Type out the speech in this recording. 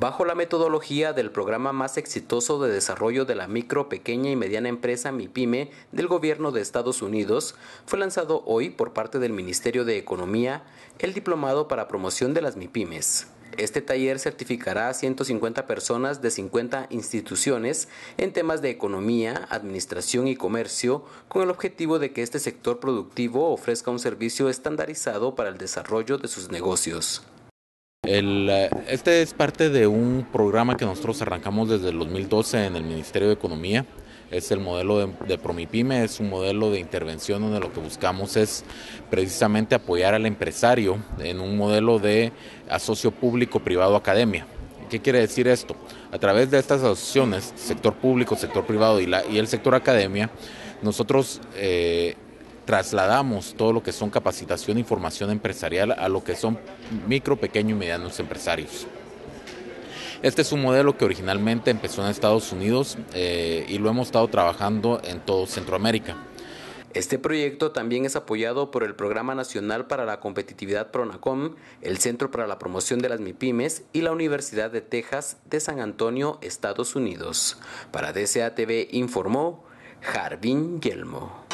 Bajo la metodología del programa más exitoso de desarrollo de la micro, pequeña y mediana empresa MIPYME del gobierno de Estados Unidos, fue lanzado hoy por parte del Ministerio de Economía el Diplomado para Promoción de las MIPYMES. Este taller certificará a 150 personas de 50 instituciones en temas de economía, administración y comercio con el objetivo de que este sector productivo ofrezca un servicio estandarizado para el desarrollo de sus negocios. Eh, este es parte de un programa que nosotros arrancamos desde el 2012 en el Ministerio de Economía es el modelo de, Promipyme, es un modelo de intervención donde lo que buscamos es precisamente apoyar al empresario en un modelo de asocio público-privado academia. ¿Qué quiere decir esto? A través de estas asociaciones, sector público, sector privado y, y el sector academia, nosotros eh, trasladamos todo lo que son capacitación y e formación empresarial a lo que son micro, pequeño y medianos empresarios. Este es un modelo que originalmente empezó en Estados Unidos eh, y lo hemos estado trabajando en todo Centroamérica. Este proyecto también es apoyado por el Programa Nacional para la Competitividad PRONACOM, el Centro para la Promoción de las MIPIMES y la Universidad de Texas de San Antonio, Estados Unidos. Para DCATV informó Jardín Yelmo.